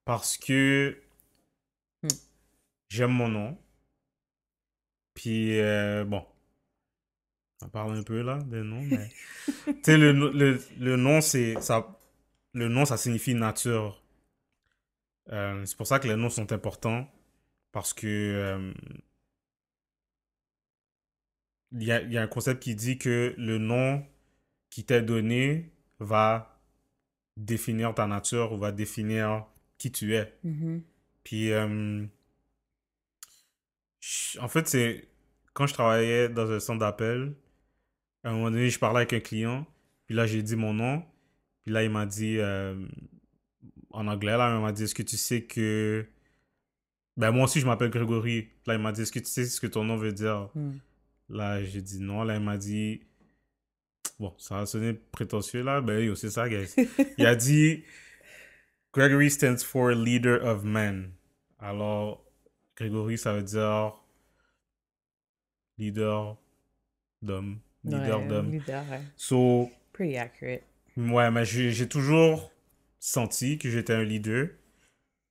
Parce que hmm. j'aime mon nom. Puis euh, bon, on parle un peu là des noms, mais. tu sais, le, le, nom, c'est. Ça, le nom, ça signifie nature. Euh, c'est pour ça que les noms sont importants. Parce que. Euh, il y a, y a, un concept qui dit que le nom qui t'est donné va définir ta nature ou va définir qui tu es. Mm-hmm. Puis, euh, en fait, c'est quand je travaillais dans un centre d'appel, à un moment donné, je parlais avec un client, puis là, j'ai dit mon nom, puis là, il m'a dit, euh, en anglais, là, il m'a dit, est-ce que tu sais que... Ben, moi aussi, je m'appelle Grégory. Là, il m'a dit, est-ce que tu sais ce que ton nom veut dire? Mm. Là, j'ai dit non. Là, il m'a dit, Bon, ça a sonné prétentieux là, mais c'est ça, guys. Il a dit Gregory stands for leader of men. Alors, Gregory, ça veut dire leader d'homme. Leader d'hommes. d'homme. Leader, So. Pretty accurate. Ouais, mais j'ai toujours senti que j'étais un leader.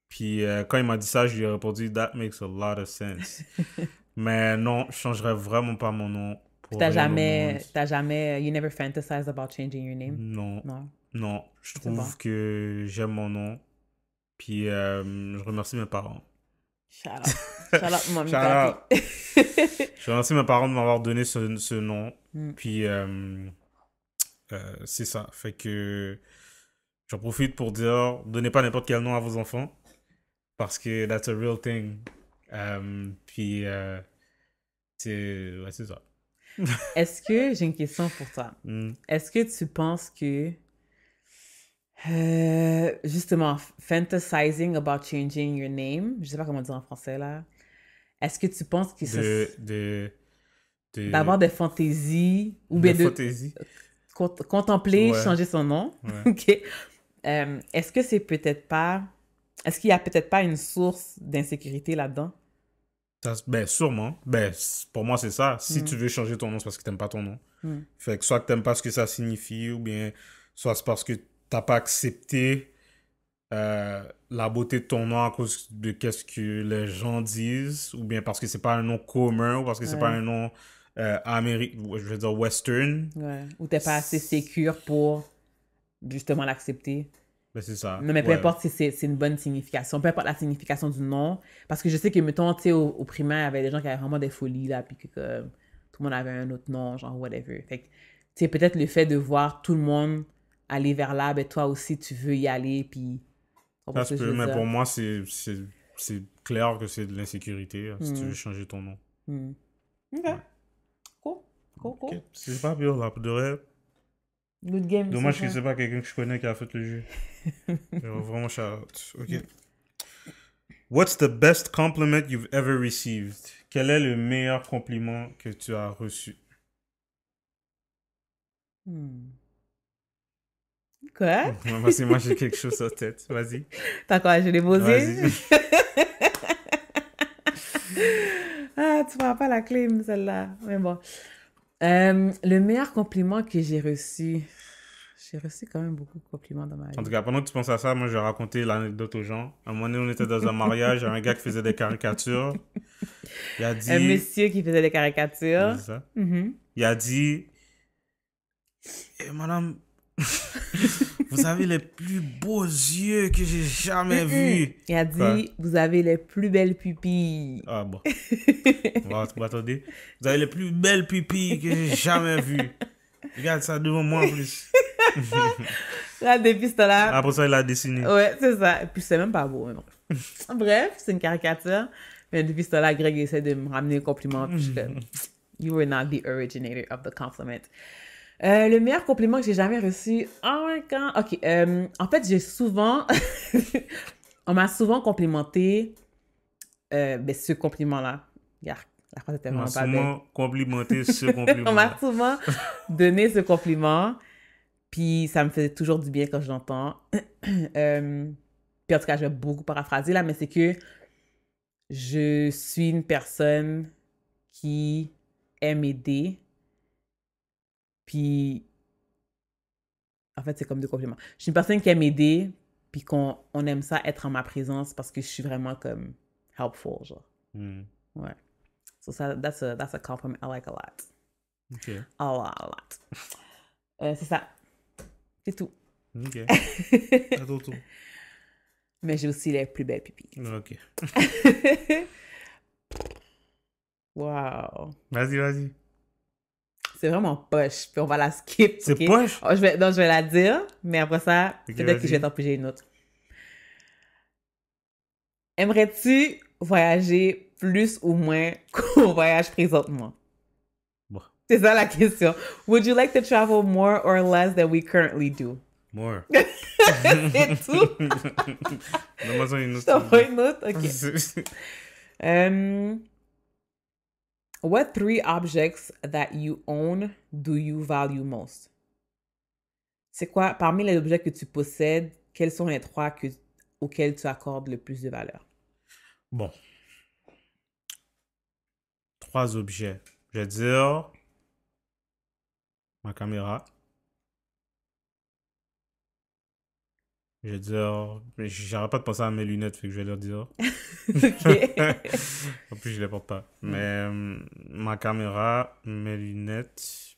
Puis euh, quand il m'a dit ça, je lui ai répondu That makes a lot of sense. mais non, je changerais vraiment pas mon nom T'as jamais, t'as euh, jamais, you never fantasized about changing your name? Non. Non. non. je trouve que j'aime mon nom. Puis euh, je remercie mes parents. Shout out. Shout out, mommy, je remercie mes parents de m'avoir donné ce, ce nom. Mm. Puis euh, euh, c'est ça. Fait que j'en profite pour dire donnez pas n'importe quel nom à vos enfants. Parce que that's a real thing. Euh, puis euh, c'est ouais, ça. Est-ce que, j'ai une question pour toi. Hmm. Est-ce que tu penses que, euh, justement, fantasizing about changing your name, je sais pas comment dire en français là, est-ce que tu penses que ça. De, D'avoir des fantaisies ou bien de. contempler, changer son nom. ok. Euh, est-ce que c'est peut-être pas. Est-ce qu'il y a peut-être pas une source d'insécurité là-dedans? ben, sûrement. Ben, pour moi, c'est ça. Si mm. tu veux changer ton nom, c'est parce que tu n'aimes pas ton nom. Mm. Fait que soit que t'aimes pas ce que ça signifie, ou bien soit c'est parce que tu t'as pas accepté euh, la beauté de ton nom à cause de qu'est-ce que les gens disent, ou bien parce que c'est pas un nom commun, ou parce que c'est pas un nom euh, américain, je veux dire western. Ouais. Ou t'es pas assez sécure pour justement l'accepter. Mais ben, c'est ça. Non, mais peu importe si c'est une bonne signification, peu importe la signification du nom. Parce que je sais que, mettons, tu sais, au, primaire, il y avait des gens qui avaient vraiment des folies, là, puis que tout le monde avait un autre nom, genre whatever. Fait tu peut-être le fait de voir tout le monde aller vers là, ben toi aussi, tu veux y aller, puis. Ça peut, mais pour moi, c'est clair que c'est de l'insécurité, hein, si tu hmm. veux changer ton nom. Hmm. Cool, cool, C'est pas pire, là, de vrai. Good game. Dommage que c'est pas quelqu'un que je connais qui a fait le jeu. vraiment shout Ok. What's the best compliment you've ever received? Quel est le meilleur compliment que tu as reçu? Hmm. Quoi? Vas-y, moi j'ai quelque chose en tête. Vas-y. T'as quoi? Je l'ai posé? ah, tu ne prends pas la clé, celle-là. Mais bon. Euh, le meilleur compliment que j'ai reçu, j'ai reçu quand même beaucoup de compliments dans ma vie. En tout cas, pendant que tu penses à ça, moi, je vais raconter l'anecdote aux gens. À un moment donné, on était dans un mariage, un gars qui faisait des caricatures. Un monsieur qui faisait des caricatures. Ça. Mhm. Il a dit, eh, Madame, vous avez les plus beaux yeux que j'ai jamais vus. Il a dit, vous avez les plus belles pupilles. Ah bon. vous attendez. Vous avez les plus belles pupilles que j'ai jamais vues. Regarde ça devant moi en plus. là, depuis ce là Après ah, ça, il a dessiné. Ouais, c'est ça. Et puis c'est même pas beau. Hein, bref, c'est une caricature. Mais depuis ce temps-là, Greg essaie de me ramener un compliment. Puis je You were not the originator of the compliment. Euh, le meilleur compliment que j'ai jamais reçu. Oh my god. Ok. Euh, en fait, j'ai souvent. on m'a souvent complimenté euh, ben, ce compliment-là. Regarde, la phrase était vraiment pas On m'a souvent complimenté ce compliment. on m'a souvent donné ce compliment. Puis ça me faisait toujours du bien quand je l'entends. Euh, puis en tout cas, je vais beaucoup paraphraser là, mais c'est que je suis une personne qui aime aider puis, en fait, c'est comme des compliments. Je suis une personne qui aime aider, puis qu'on on aime ça être en ma présence parce que je suis vraiment comme helpful, genre. Hmm. Ouais. So, ça, that's a, that's a compliment I like a lot. OK. A lot, a lot. Euh, c'est ça. C'est tout. OK. C'est tout, Mais j'ai aussi les plus belles pipis. OK. wow. Vas-y, vas-y c'est vraiment poche. Puis on va la skip. C'est poche? Oh, je vais, non, je vais la dire, mais après ça, peut-être que je vais t'en piger une autre. Aimerais-tu voyager plus ou moins qu'on voyage présentement? C'est ça la question. Would you like to travel more or less than we currently do? More. c'est tout? Donne-moi une autre. ok. What three objects that you own do you value most? C'est quoi, parmi les objets que tu possèdes, quels sont les trois que, auxquels tu accordes le plus de valeur? Bon. Trois objets. Je vais dire ma caméra. Je vais dire, j'arrête pas de penser à mes lunettes, fait que je vais leur dire. en plus, je les porte pas. Mm. Mais euh, ma caméra, mes lunettes.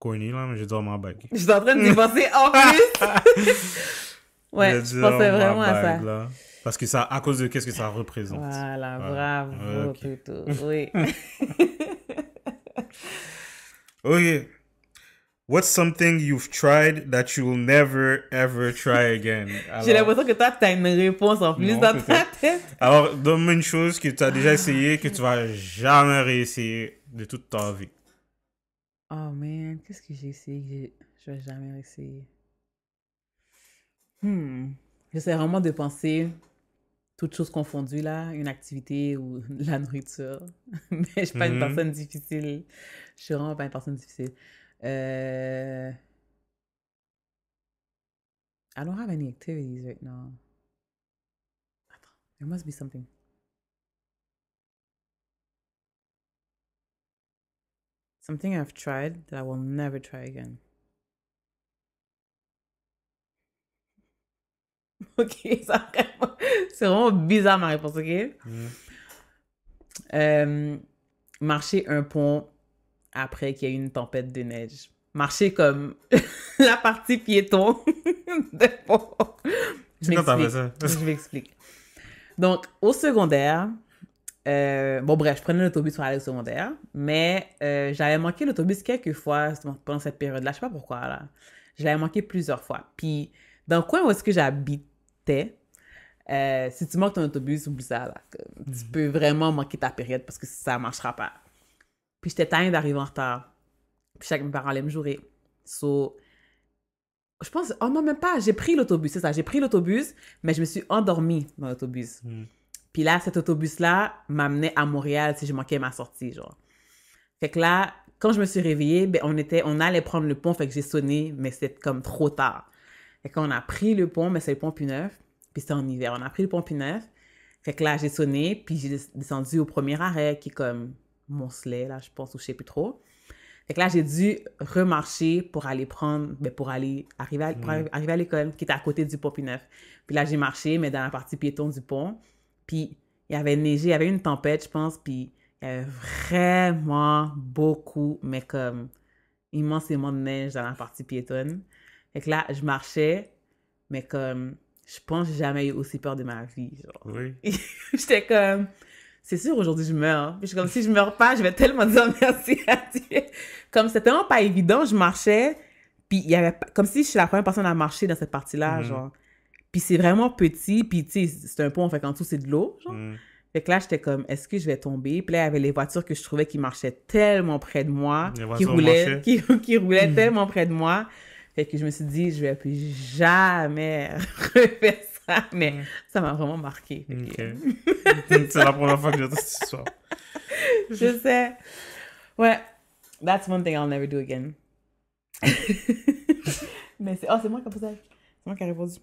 connie là, mais je dois ma bague. Je suis en train de dépenser en plus. ouais, je, pensais vraiment à ça. Là. Parce que ça, à cause de qu'est-ce que ça représente. Voilà, bravo, ah, okay. Oui. Okay. Oh, What's something you've tried that you will never ever try again? J'ai l'impression que toi, tu as une réponse en plus dans ta tête. Alors, donne-moi une chose que tu as déjà ah. essayé que tu vas jamais réessayer de toute ta vie. Oh man, qu'est-ce que j'ai essayé que je vais jamais réessayer? Hmm. J'essaie vraiment de penser toutes choses confondues, là, une activité ou la nourriture. Mais je suis pas une mhm. personne difficile. Je suis vraiment pas une personne difficile. Euh... I don't have any activities right now. Attends, there must be something. Something I've tried that I will never try again. OK? C'est vraiment bizarre ma réponse, OK? marcher un pont après qu'il y ait une tempête de neige. Marcher comme la partie piéton de pont. Je m'explique. Je m'explique. Donc, au secondaire, euh, bon, bref, je prenais l'autobus pour aller au secondaire, mais euh, j'avais manqué l'autobus quelques fois pendant cette période-là. Je sais pas pourquoi, là. Je l'avais manqué plusieurs fois. Puis, dans le coin où est-ce que j'habite, euh, si tu manques ton autobus, oublie ça. Tu mhm. peux vraiment manquer ta période parce que ça ne marchera pas. Puis j'étais tannée d'arriver en retard. Puis chaque mes parents me jouer So, je pense, oh non, même pas, j'ai pris l'autobus, c'est ça, j'ai pris l'autobus, mais je me suis endormie dans l'autobus. Mhm. Puis là, cet autobus-là m'amenait à Montréal si je manquais ma sortie, genre. Fait que là, quand je me suis réveillée, ben, on, était, on allait prendre le pont, fait que j'ai sonné, mais c'était comme trop tard. Fait qu'on a pris le pont, mais c'est le pont p puis c'est en hiver. On a pris le pont p Fait que là, j'ai sonné, puis j'ai descendu au premier arrêt qui est comme Moncelet, là, je pense, ou je sais plus trop. Fait que là, j'ai dû remarcher pour aller prendre, ben, pour aller arriver à, à l'école, qui était à côté du pont p Puis là, j'ai marché, mais dans la partie piétonne du pont. Puis il y avait neigé, il y avait une tempête, je pense, puis il y avait vraiment beaucoup, mais comme immensément de neige dans la partie piétonne. Fait que là, je marchais, mais comme, je pense que j'ai jamais eu aussi peur de ma vie. Genre. Oui. J'étais comme, c'est sûr, aujourd'hui, je meurs. Puis je suis comme, si je meurs pas, je vais tellement dire merci à Dieu. Comme c'était tellement pas évident, je marchais, puis il y avait, comme si je suis la première personne à marcher dans cette partie-là, mhm. genre. Puis c'est vraiment petit, puis tu sais, c'est un pont, en fait en dessous, c'est de l'eau, genre. Mhm. Fait que là, j'étais comme, est-ce que je vais tomber? Puis là, il y avait les voitures que je trouvais qui marchaient tellement près de moi, qui, roulaient tellement près de moi. Fait que je me suis dit, je vais plus jamais refaire ça. Mais mm. ça m'a vraiment marqué. c'est la première fois que j'entends cette histoire. je sais. Ouais. That's one thing I'll never do again. Mais c'est. Oh, c'est moi qui a posé. C'est moi qui a répondu.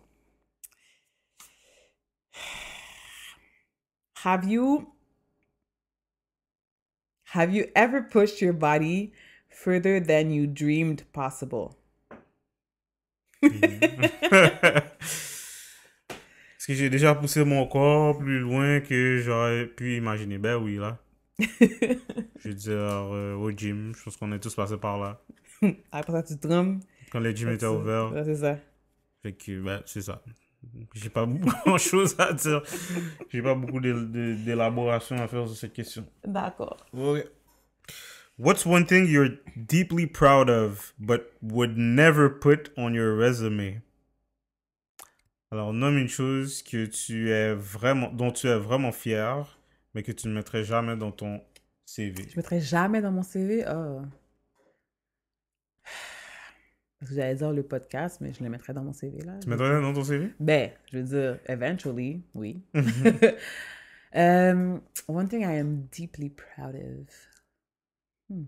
Have you. Have you ever pushed your body further than you dreamed possible? est-ce que j'ai déjà poussé mon corps plus loin que j'aurais pu imaginer. Ben oui, là. je veux dire, euh, au gym, je pense qu'on est tous passés par là. Après ça, tu trompes. Quand les gym étaient ouverts. c'est ça. Ben, c'est ça. J'ai pas beaucoup de choses à dire. J'ai pas beaucoup d'élaboration à faire sur cette question. D'accord. What's one thing you're deeply proud of but would never put on your resume? Alors, nomme une chose que tu es vraiment, dont tu es vraiment fier, mais que tu ne mettrais jamais dans ton CV. Je ne mettrais jamais dans mon CV? Oh. Parce que dire le podcast, mais je le mettrais dans mon CV, là. Tu mettrais dans ton CV? Ben, je veux dire, eventually, oui. um, one thing I am deeply proud of... Hmm.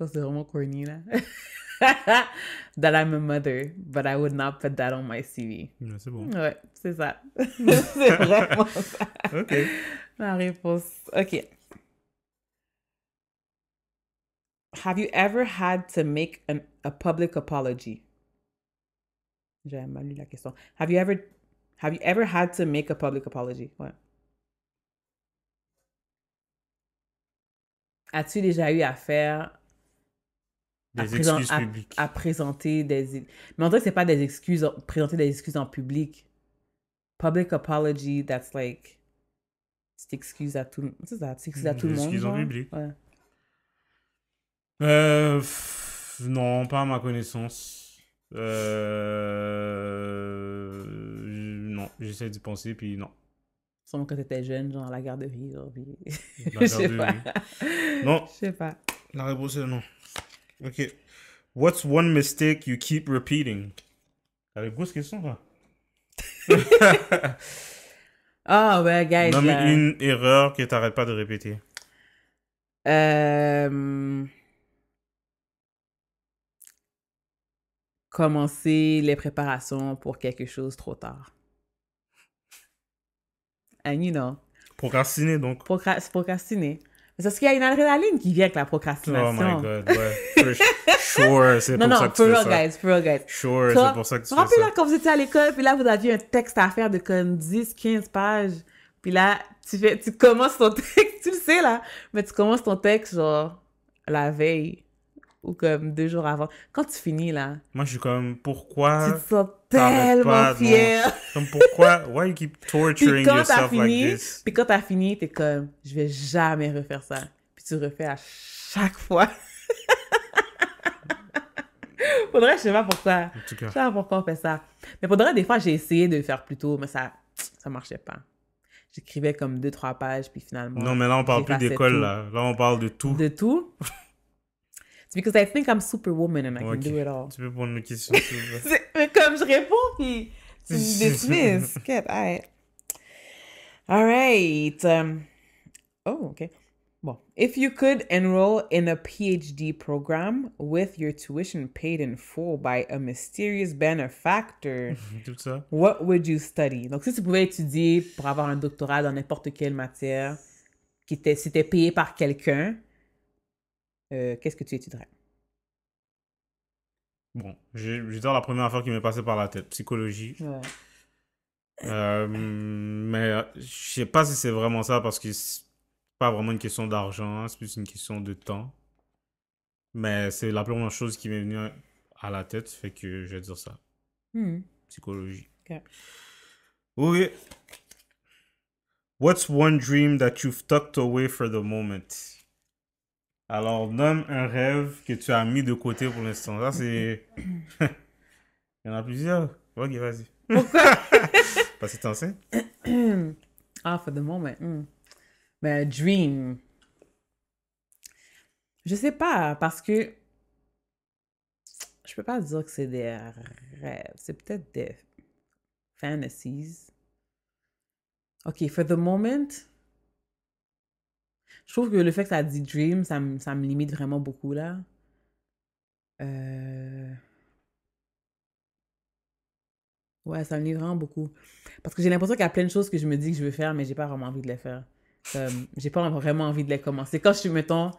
was Roma Cornina. that I'm a mother, but I would not put that on my CV. Yeah, c'est bon. Ouais, c'est ça. c'est vraiment ça. OK. réponse. OK. Have you ever had to make an, a public apology? J'ai mal lu la question. Have you ever Have you ever had to make a public apology? As-tu déjà eu affaire des à, excuses publiques. à, présenter des mais en fait c'est pas des excuses présenter des excuses en public. Public apology that's like c'est excuse à tout c'est ça, c'est excuse à tout le monde. Excuses en public. Ouais. Euh, non, pas à ma connaissance. Euh j'essaie d'y penser, puis non. Sûrement quand t'étais jeune, genre à la garderie, genre, puis... Je sais pas. Non. Je sais pas. La réponse est non. OK. What's one mistake you keep repeating? Avec est question, ça. Ah, oh, ouais, guys. Non, mais euh, une erreur que t'arrêtes pas de répéter. Euh, commencer les préparations pour quelque chose trop tard. And you know. Procrastiner, donc. Procra procrastiner. C'est parce qu'il y a une adrénaline qui vient avec la procrastination. Oh my god, ouais. sure, c'est pour ça que tu fais ça. Non, non, guys, for real, guys. Sure, c'est pour ça que tu fais ça. Rappelez-là quand vous étiez à l'école, puis là, vous aviez un texte à faire de comme 10, 15 pages. Puis là, tu, fais, tu commences ton texte, tu le sais, là. Mais tu commences ton texte, genre, la veille ou comme deux jours avant. Quand tu finis là. Moi, je suis comme, pourquoi. Tu te sens tellement fier. Comme, pourquoi. Why you keep torturing puis quand yourself like this? Puis quand t'as fini, t'es comme, je vais jamais refaire ça. Puis tu refais à chaque fois. faudrait, je sais pas pourquoi. En Je sais pas pourquoi on fait ça. Mais faudrait, des fois, j'ai essayé de le faire plus tôt, mais ça, ça marchait pas j'écrivais comme deux, trois pages, puis finalement. Non, mais là, on parle plus d'école, là. Là, on parle de tout. De tout. pense que je think I'm super and I que je peux tout faire. Tu peux prendre une question. Mais comme je réponds, puis tu me dismisses. Ok, all right. All right. Um, oh, okay. Bon. if you could enroll in a PhD program with your tuition paid in full by a mysterious benefactor, what would you study? Donc, si tu pouvais étudier pour avoir un doctorat dans n'importe quelle matière, si tu étais payé par quelqu'un, euh, qu'est-ce que tu étudierais Bon, je, je la première affaire qui m'est passée par la tête, psychologie. Euh, mais euh, je sais pas si c'est vraiment ça parce que c'est pas vraiment une question d'argent, hein, c'est plus une question de temps. Mais c'est la première chose qui m'est venue à la tête, fait que je vais dire ça. Hmm. Psychologie. Oui, oui. What's one dream that you've tucked away for the moment? Alors, donne un rêve que tu as mis de côté pour l'instant. Ça, c'est. Il y en a plusieurs. Ok, vas-y. Pourquoi Parce que t'es enceinte. ah, for the moment. Mais hmm. ben, dream. Je sais pas, parce que. Je peux pas dire que c'est des rêves. C'est peut-être des fantasies. Ok, for the moment, je trouve que le fait que ça dit dream, ça, me limite vraiment beaucoup, là. Euh. Ouais, ça me limite vraiment beaucoup. Parce que j'ai l'impression qu'il y a plein de choses que je me dis que je veux faire, mais j'ai pas vraiment envie de les faire. Comme, j'ai pas vraiment envie de les commencer. Quand je suis, mettons,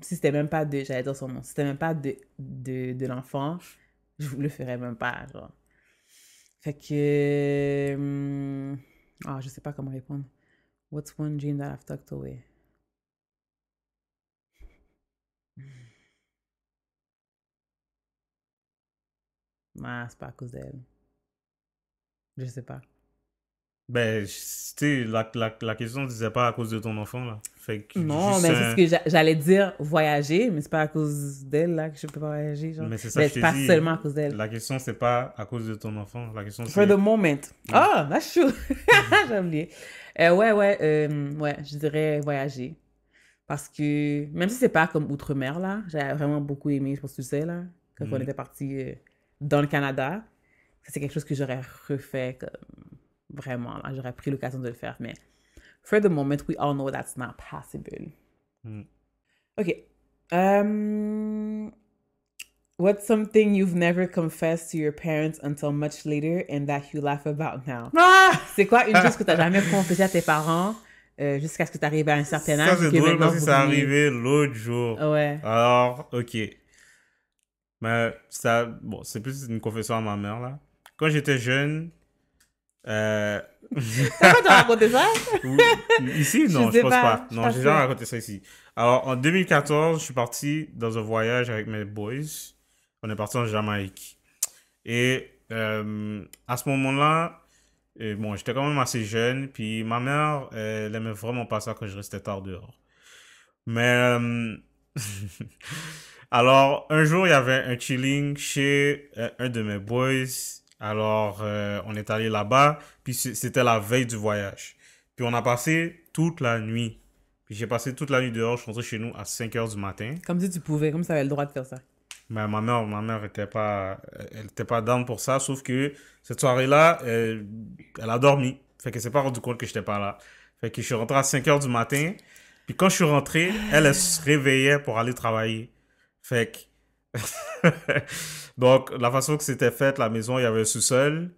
si c'était même pas de, j'allais dire son nom, si c'était même pas de, de, l'enfant, je le ferais même pas, Fait que... Hmm, ah, oh, je sais pas comment répondre. What's one dream that I've tucked away? Ah, c'est pas à cause d'elle. Je sais pas. Ben, tu la, la, la question c'est pas à cause de ton enfant, là. Fait que non, mais ben, c'est ce que j'allais dire, voyager, mais c'est pas à cause d'elle, là, que je peux pas voyager. Genre. Mais c'est ben, pas seulement à cause d'elle. La question, c'est pas à cause de ton enfant. La question, c'est. For the moment. Ah, oh, that's true. J'ai oublié. Euh, ouais, ouais, euh, ouais, je dirais voyager. Parce que même si c'est pas comme Outre-mer, là, j'ai vraiment beaucoup aimé, je pense que tu sais, là, quand on mm. était parti euh, dans le Canada, c'est quelque chose que j'aurais refait vraiment, là, j'aurais pris l'occasion de le faire. Mais for the moment, we all know that's not possible. Ok. Mm. Okay. Um, what's something you've never confessed to your parents until much later and that you laugh about now? Ah! C'est quoi une chose que tu n'as jamais confessé à tes parents euh, jusqu'à ce que tu arrives à un certain âge. Ça, c'est drôle parce que c'est arrivé l'autre jour. Ouais. Alors, ok. Mais ça, bon, c'est plus une confession à ma mère, là. Quand j'étais jeune, euh... T'as raconté ça? ici, non, je, je pense pas. pas. Non, j'ai jamais raconté ça ici. Alors, en 2014, je suis parti dans un voyage avec mes boys. On est parti en Jamaïque. Et euh, à ce moment-là, et bon, j'étais quand même assez jeune, puis ma mère, elle, aimait vraiment pas ça que je restais tard dehors. Mais euh, alors, un jour, il y avait un chilling chez euh, un de mes boys. Alors, euh, on est allé là-bas, puis c'était la veille du voyage. Puis on a passé toute la nuit. Puis j'ai passé toute la nuit dehors, je suis rentré chez nous à 5 heures du matin. Comme si tu pouvais, comme si tu avais le droit de faire ça. Mais ma mère, ma mère était pas, elle était pas down pour ça, sauf que cette soirée-là, elle, a dormi. Fait que s'est pas rendu compte que j'étais pas là. Fait que je suis rentré à 5 h du matin. Puis quand je suis rentré, elle, se réveillait pour aller travailler. Fait que... Donc, la façon que c'était fait, la maison, il y avait le sous-sol,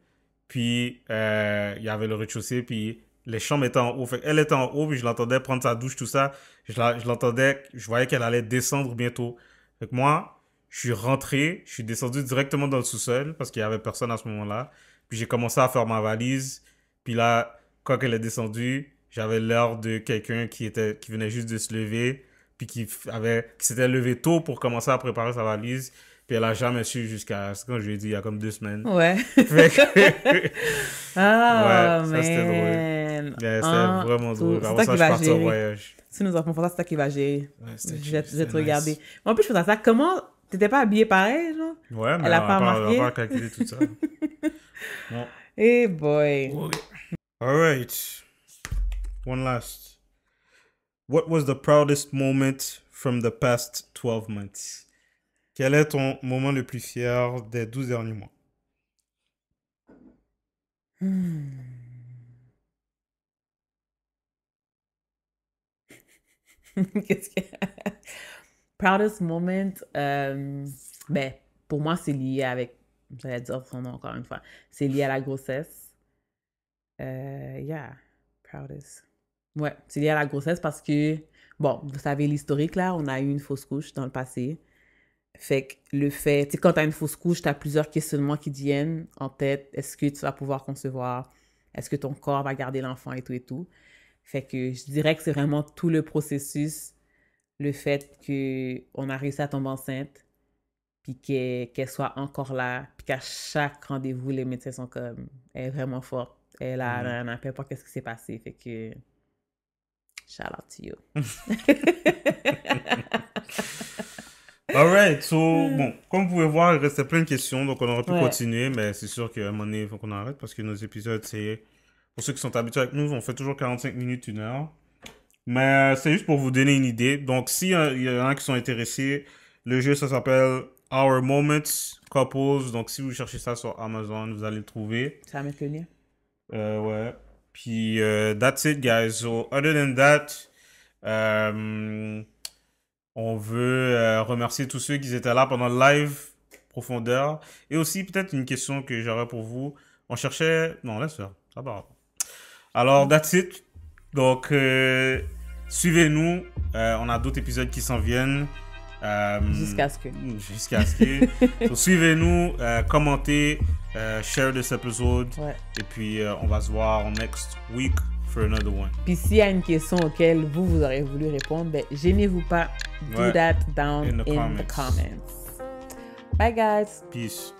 puis euh, il y avait le rez-de-chaussée, puis les chambres étaient en haut. Fait elle était en haut, puis je l'entendais prendre sa douche, tout ça. Je l'entendais, je, je voyais qu'elle allait descendre bientôt. Fait moi, je suis rentré, je suis descendu directement dans le sous-sol parce qu'il n'y avait personne à ce moment-là. Puis j'ai commencé à faire ma valise. Puis là, quand elle est descendue, j'avais l'air de quelqu'un qui, était, qui venait juste de se lever, puis qui, avait, qui s'était levé tôt pour commencer à préparer sa valise. Puis elle a jamais su jusqu'à quand je lui ai dit il y a comme deux semaines. Ouais. ah, ouais, c'était drôle. c'était vraiment drôle. C'est toi qui va gérer. Si nous avons fait ça, c'est toi qui va gérer. Ouais, je vais te regarder. En plus, je faisais ça. Comment T'étais pas habillé pareil, non Ouais, mais elle a pas marqué tout ça. bon. Hey eh boy. All right. One last. What was the proudest moment from the past 12 months? Quel est ton moment le plus fier des 12 derniers mois? Hmm. Qu'est-ce que. Proudest moment, euh, ben, pour moi, c'est lié avec, j'allais dire son nom encore une fois, c'est lié à la grossesse. Euh, yeah, proudest. Ouais, c'est lié à la grossesse parce que, bon, vous savez l'historique là, on a eu une fausse couche dans le passé. Fait que le fait, tu sais, quand t'as une fausse couche, t'as plusieurs questionnements qui viennent en tête. Est-ce que tu vas pouvoir concevoir? Est-ce que ton corps va garder l'enfant et tout et tout? Fait que je dirais que c'est vraiment tout le processus le fait qu'on a réussi à tomber enceinte, puis qu'elle soit encore là, puis qu'à chaque rendez-vous, les médecins sont comme, elle est vraiment forte, elle a, mm. elle qu'est-ce qui s'est passé, fait que, shout out to you. Alright, so, bon, comme vous pouvez voir, il restait plein de questions, donc on aurait pu continuer, mais c'est sûr qu'à un moment donné, il faut qu'on arrête parce que nos épisodes, c'est. Pour ceux qui sont habitués avec nous, on fait toujours 45 minutes, une heure. Mais euh, c'est juste pour vous donner une idée. Donc, s'il y, y, en a qui sont intéressés, le jeu, ça s'appelle Our Moments Couples. Donc, si vous cherchez ça sur Amazon, vous allez le trouver. Ça va mettre le lien. Euh, ouais. Puis, euh, that's it, guys. So, other than that, euh, on veut remercier tous ceux qui étaient là pendant le live profondeur. Et aussi, peut-être une question que j'aurais pour vous. On cherchait... Non, laisse faire. Ça va. Alors, that's it. Donc, euh, Suivez-nous. Euh, on a d'autres épisodes qui s'en viennent. Euh, jusqu'à ce que. Jusqu'à ce que. Suivez-nous, euh, commentez, share this episode. Et puis, on va se voir next week for another one. Puis, s'il y a une question auxquelles vous, vous aurez voulu répondre, ben, gênez-vous pas. Do ouais. that down in, the comments. Bye, guys. Peace.